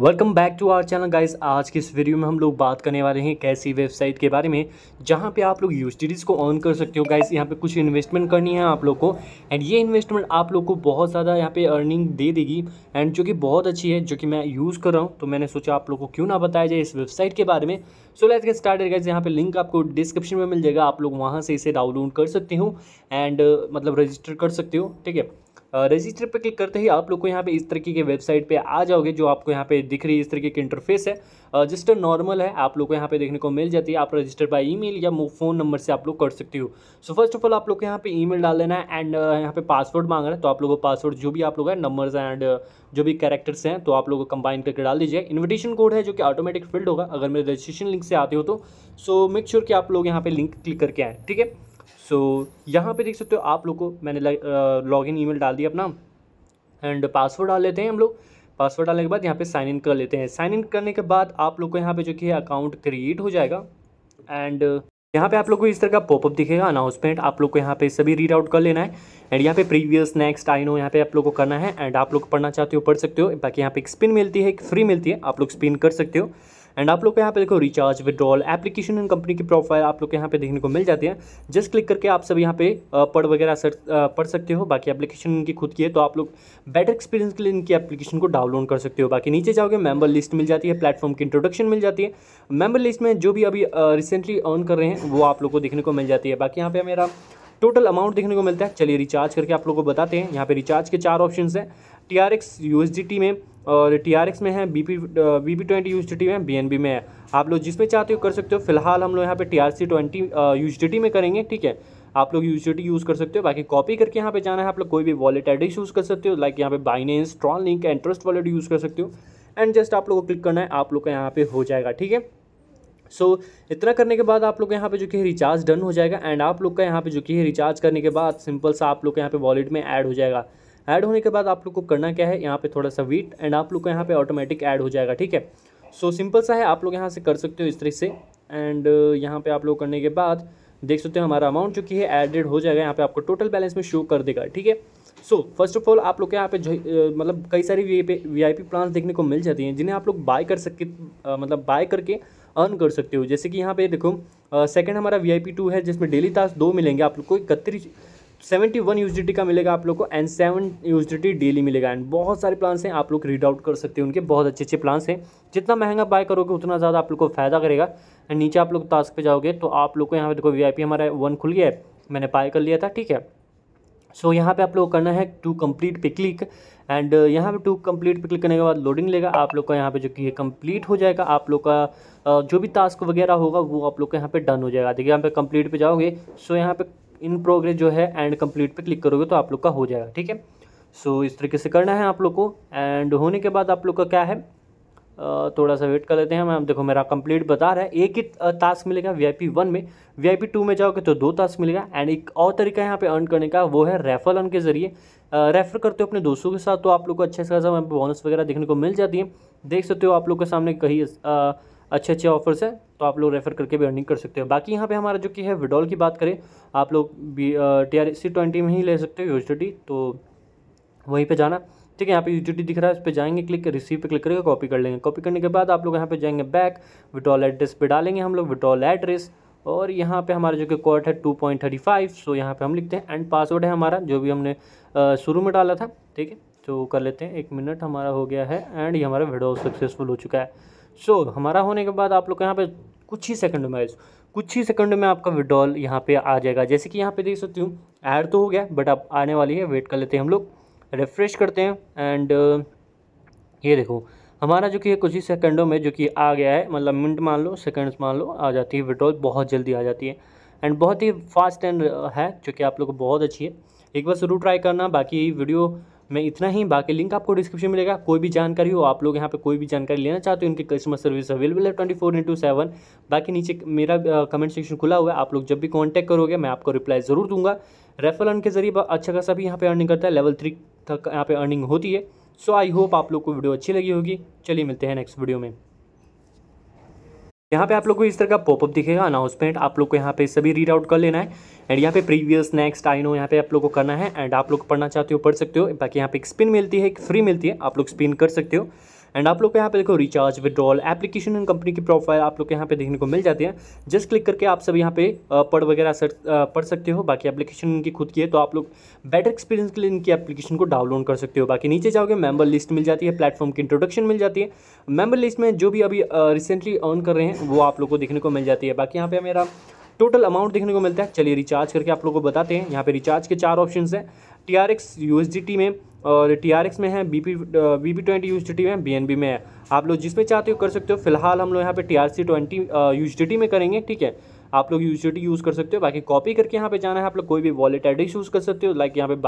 welcome back to our channel guys आज की इस वीडियो में हम लोग बात करने वाले हैं एक ऐसी वेबसाइट के बारे में जहां पे आप लोग यू को ऑन कर सकते हो गाइस यहां पे कुछ इन्वेस्टमेंट करनी है आप लोग को एंड ये इन्वेस्टमेंट आप लोग को बहुत ज़्यादा यहां पे अर्निंग दे देगी एंड जो कि बहुत अच्छी है जो कि मैं यूज़ कर रहा हूँ तो मैंने सोचा आप लोग को क्यों ना बताया जाए इस वेबसाइट के बारे में so let get started guys यहाँ पर लिंक आपको डिस्क्रिप्शन में मिल जाएगा आप लोग वहाँ से इसे डाउनलोड कर सकते हो एंड uh, मतलब रजिस्टर कर सकते हो ठीक है रजिस्टर पर क्लिक करते ही आप लोग को यहाँ पे इस तरीके के वेबसाइट पे आ जाओगे जो आपको यहाँ पे दिख रही है इस तरीके की इंटरफेस है जस्ट नॉर्मल है आप लोग को यहाँ पे देखने को मिल जाती है आप रजिस्टर बाय ईमेल या फ़ोन नंबर से आप लोग कर सकती हो सो फर्स्ट ऑफ ऑल आप लोग को यहाँ पे ईमेल डाल देना है एंड यहाँ पे पासवर्ड मांग रहे है तो आप लोग को पासवर्ड जो भी आप लोग है नंबर्स एंड जो भी कैरेक्टर्स हैं तो आप लोग कंबाइन करके डाल दीजिए इन्विटेशन कोड है जो कि ऑटोमेटिक फिल्ड होगा अगर मेरे रजिस्ट्रेशन लिंक से आते हो तो सो मेक श्योर कि आप लोग यहाँ पे लिंक क्लिक करके आए ठीक है सो so, यहाँ पे देख सकते हो आप लोग को मैंने लॉग इन ई डाल दिया अपना एंड पासवर्ड डाल लेते हैं हम लोग पासवर्ड डालने के बाद यहाँ पे साइन इन कर लेते हैं साइन इन करने के बाद आप लोग को यहाँ पे जो कि अकाउंट क्रिएट हो जाएगा एंड यहाँ पे आप लोग को इस तरह का पॉपअप दिखेगा अनाउंसमेंट आप लोग को यहाँ पे सभी रीड आउट कर लेना है एंड यहाँ पे प्रीवियस नेक्स्ट आई नो यहाँ पे आप लोग को करना है एंड आप लोग पढ़ना चाहते हो पढ़ सकते हो बाकी यहाँ पे एक स्पिन मिलती है एक फ्री मिलती है आप लोग स्पिन कर सकते हो एंड आप लोग को यहाँ पे देखो recharge withdrawal application and company की प्रोफाइल आप लोग को यहाँ पे देखने को मिल जाती है जस्ट क्लिक करके आप सब यहाँ पे पढ़ वगैरह सर्च पढ़ सकते हो बाकी एप्लीकेशन इनकी खुद की है तो आप लोग बेटर एक्सपीरियंस के लिए इनकी एप्लीकेशन को डाउनलोड कर सकते हो बाकी नीचे जाओगे मेंबर लिस्ट मिल जाती है प्लेटफॉर्म की इंट्रोडक्शन मिल जाती है मेंबर लिस्ट में जो भी अभी रिसेंटली अर्न कर रहे हैं वो आप लोग को देखने को मिल जाती है बाकी यहाँ पे मेरा टोटल अमाउंट देखने को मिलता है चलिए रिचार्ज करके आप लोगों को बताते हैं यहाँ पे रिचार्ज के चार ऑप्शन हैं T R X U S D T में और टी आर एक्स में है B P B P twenty U T में बी एन बी में है आप लोग जिसमें चाहते हो कर सकते हो फिलहाल हम लोग यहाँ पे T R C twenty U T में करेंगे ठीक है आप लोग यू यूज़ कर सकते हो बाकी कॉपी करके यहाँ पे जाना है आप लोग कोई भी वॉलेट एड्रेस यूज़ कर सकते हो लाइक यहाँ पे Binance Tron link and trust wallet use कर सकते हो एंड जस्ट आप लोग को क्लिक करना है आप लोग का यहाँ पे हो जाएगा ठीक है सो so, इतना करने के बाद आप लोग यहाँ पे जो कि रिचार्ज डन हो जाएगा एंड आप लोग का यहाँ पे जो कि रिचार्ज करने के बाद सिंपल सा आप लोग के यहाँ पे वॉलेट में ऐड हो जाएगा ऐड होने के बाद आप लोग को करना क्या है यहाँ पे थोड़ा सा वीट एंड आप लोग को यहाँ पे ऑटोमेटिक ऐड हो जाएगा ठीक है सो सिंपल सा है आप लोग यहाँ से कर सकते हो इस तरीके से एंड uh, यहाँ पे आप लोग करने के बाद देख सकते हो हमारा अमाउंट जो कि है एडेड हो जाएगा यहाँ पे आपको टोटल बैलेंस में शो कर देगा ठीक है सो फर्स्ट ऑफ ऑल आप लोग के यहाँ पे जो uh, मतलब कई सारी वी आई पी प्लान्स देखने को मिल जाती हैं जिन्हें आप लोग बाय कर सकते uh, मतलब बाय करके अर्न कर सकते हो जैसे कि यहाँ पे देखो सेकंड हमारा वी आई पी टू है जिसमें डेली टास्क दो मिलेंगे आप लोग को इकतीस सेवेंटी वन यूज का मिलेगा आप लोग को एंड सेवन यूज डेली मिलेगा एंड बहुत सारे प्लान्स हैं आप लोग रीड आउट कर सकते हैं उनके बहुत अच्छे अच्छे प्लान्स हैं जितना महंगा बाय करोगे उतना ज़्यादा आप लोग को फ़ायदा करेगा एंड नीचे आप लोग टास्क पे जाओगे तो आप लोग को यहाँ पे देखो वी हमारा वन खुल गया है मैंने बाय कर लिया था ठीक है सो so, यहाँ पे आप लोग करना है टू कम्प्लीट पे क्लिक एंड यहाँ पे टू कंप्लीट पे क्लिक करने के बाद लोडिंग लेगा आप लोग का यहाँ पे जो कि कम्प्लीट हो जाएगा आप लोग का जो भी टास्क वगैरह होगा वो आप लोग का यहाँ पे डन हो जाएगा देखिए यहाँ पे कंप्लीट पे जाओगे सो यहाँ पे इन प्रोग्रेस जो है एंड कंप्लीट पे क्लिक करोगे तो आप लोग का हो जाएगा ठीक है सो इस तरीके से करना है आप लोग को एंड होने के बाद आप लोग का क्या है थोड़ा सा वेट कर लेते हैं मैम देखो मेरा कंप्लीट बता रहा है एक ही टास्क मिलेगा वीआईपी वन में वीआईपी टू में जाओगे तो दो टास्क मिलेगा एंड एक और तरीका यहाँ पे अर्न करने का वो है रेफर अर्न के जरिए रेफर करते हो अपने दोस्तों के साथ तो आप लोग को अच्छे से खासा वहाँ पर बोनस वगैरह देखने को मिल जाती है देख सकते हो आप लोग के सामने कहीं अच्छे अच्छे ऑफर्स है तो आप लोग रेफ़र करके भी अर्निंग कर सकते हो बाकी यहाँ पे हमारा जो कि है विड्रॉल की बात करें आप लोग B T R C twenty में ही ले सकते हो यूज तो वहीं पे जाना ठीक है यहाँ पे यूटीटी दिख रहा है उस पर जाएंगे क्लिक रिसीव पे क्लिक करके कॉपी कर लेंगे कॉपी करने के बाद आप लोग यहाँ पे जाएंगे बैक विड्रॉल एड्रेस पर डालेंगे हम लोग विड्रॉल एड्रेस और यहाँ पे हमारा जो कि कोड है two point thirty five so यहाँ पे हम लिखते हैं एंड पासवर्ड है हमारा जो भी हमने शुरू में डाला था ठीक है तो कर लेते हैं एक मिनट हमारा हो गया है एंड ये हमारा विड्रॉल सक्सेसफुल हो चुका है सो so, हमारा होने के बाद आप लोग यहाँ पे कुछ ही सेकंड में कुछ ही सेकंड में आपका विड्रॉल यहाँ पे आ जाएगा जैसे कि यहाँ पे देख सकती हूँ ऐड तो हो गया बट आप आने वाली है वेट कर लेते हैं हम लोग रिफ़्रेश करते हैं एंड ये देखो हमारा जो कि कुछ ही सेकंडों में जो कि आ गया है मतलब मिनट मान लो सेकंड्स मान लो आ जाती है विड्रॉल बहुत जल्दी आ जाती है एंड बहुत ही फास्ट एंड है जो कि आप लोग को बहुत अच्छी है एक बार ज़रूर ट्राई करना बाकी वीडियो मैं इतना ही बाकी लिंक आपको डिस्क्रिप्शन मिलेगा कोई भी जानकारी हो आप लोग यहाँ पे कोई भी जानकारी लेना चाहते हो इनकी कस्टमर सर्विस अवेलेबल है ट्वेंटी फोर इंटू सेवन बाकी नीचे मेरा कमेंट सेक्शन खुला हुआ है आप लोग जब भी कॉन्टैक्ट करोगे मैं आपको रिप्लाई ज़रूर दूंगा रेफरल अन के जरिए अच्छा खासा भी यहाँ पर अर्निंग करता है लेवल थ्री तक यहाँ पर अर्निंग होती है सो आई होप आप लोग को वीडियो अच्छी लगी होगी चलिए मिलते हैं नेक्स्ट वीडियो में यहाँ पे आप लोग को इस तरह का पॉपअप दिखेगा अनाउंसमेंट आप लोग को यहाँ पे सभी रीड आउट कर लेना है एंड यहाँ पे प्रीवियस नेक्स्ट आई नो यहाँ पे आप लोग को करना है एंड आप लोग पढ़ना चाहते हो पढ़ सकते हो बाकी यहाँ पे एक स्पिन मिलती है एक फ्री मिलती है आप लोग स्पिन कर सकते हो एंड आप लोग को यहाँ पे देखो recharge withdrawal application and company की प्रोफाइल आप लोग को यहाँ पे देखने को मिल जाती है जस्ट क्लिक करके आप सब यहाँ पे पढ़ वगैरह पढ़ सकते हो बाकी एप्लीकेशन इनकी खुद की है तो आप लोग बेटर एक्सपीरियंस के लिए इनकी एप्लीकेशन को डाउनलोड कर सकते हो बाकी नीचे जाओगे मेंबर लिस्ट मिल जाती है प्लेटफॉर्म की इंट्रोडक्शन मिल जाती है मेंबर लिस्ट में जो भी अभी रिसेंटली अर्न कर रहे हैं वो आप लोग को देखने को मिल जाती है बाकी यहाँ पे मेरा टोटल अमाउंट देखने को मिलता है चलिए रिचार्ज करके आप लोग को बताते हैं यहाँ पे रिचार्ज के चार ऑप्शन हैं T R X U S D T में और टी आर एक्स में है B P B P twenty U में बी एन बी में है आप लोग जिसमें चाहते हो कर सकते हो फिलहाल हम लोग यहाँ पे T R C twenty U में करेंगे ठीक है आप लोग यू यूज़ कर सकते हो बाकी कॉपी करके यहाँ पे जाना है आप लोग कोई भी वॉलेट एड्रेस यूज़ कर सकते हो लाइक यहाँ पे